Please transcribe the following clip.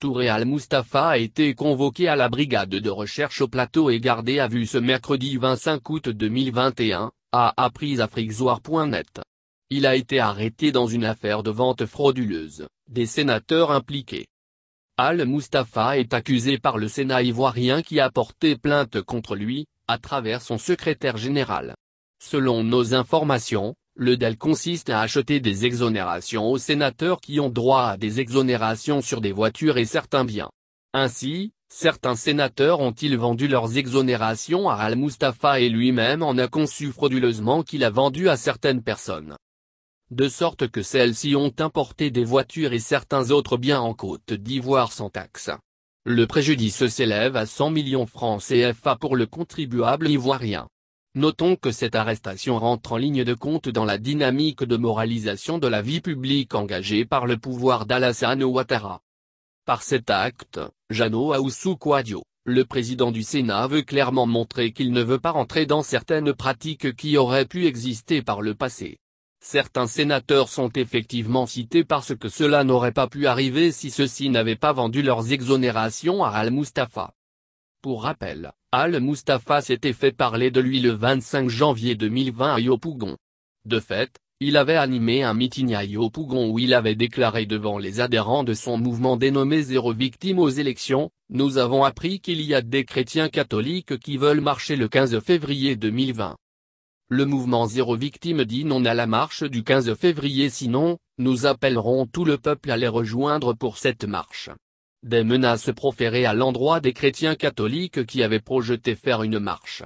Touré Al-Mustafa a été convoqué à la brigade de recherche au plateau et gardé à vue ce mercredi 25 août 2021, a appris Il a été arrêté dans une affaire de vente frauduleuse, des sénateurs impliqués. Al-Mustafa est accusé par le Sénat ivoirien qui a porté plainte contre lui, à travers son secrétaire général. Selon nos informations, le DEL consiste à acheter des exonérations aux sénateurs qui ont droit à des exonérations sur des voitures et certains biens. Ainsi, certains sénateurs ont-ils vendu leurs exonérations à Al-Mustafa et lui-même en a conçu frauduleusement qu'il a vendu à certaines personnes. De sorte que celles-ci ont importé des voitures et certains autres biens en Côte d'Ivoire sans taxe. Le préjudice s'élève à 100 millions francs CFA pour le contribuable ivoirien. Notons que cette arrestation rentre en ligne de compte dans la dynamique de moralisation de la vie publique engagée par le pouvoir d'Alassane Ouattara. Par cet acte, Jano Aoussou Kouadio, le président du Sénat veut clairement montrer qu'il ne veut pas rentrer dans certaines pratiques qui auraient pu exister par le passé. Certains sénateurs sont effectivement cités parce que cela n'aurait pas pu arriver si ceux-ci n'avaient pas vendu leurs exonérations à Al-Mustafa. Pour rappel, Al Mustafa s'était fait parler de lui le 25 janvier 2020 à Yopougon. De fait, il avait animé un meeting à Yopougon où il avait déclaré devant les adhérents de son mouvement dénommé Zéro Victime aux élections, nous avons appris qu'il y a des chrétiens catholiques qui veulent marcher le 15 février 2020. Le mouvement Zéro Victime dit non à la marche du 15 février sinon, nous appellerons tout le peuple à les rejoindre pour cette marche des menaces proférées à l'endroit des chrétiens catholiques qui avaient projeté faire une marche.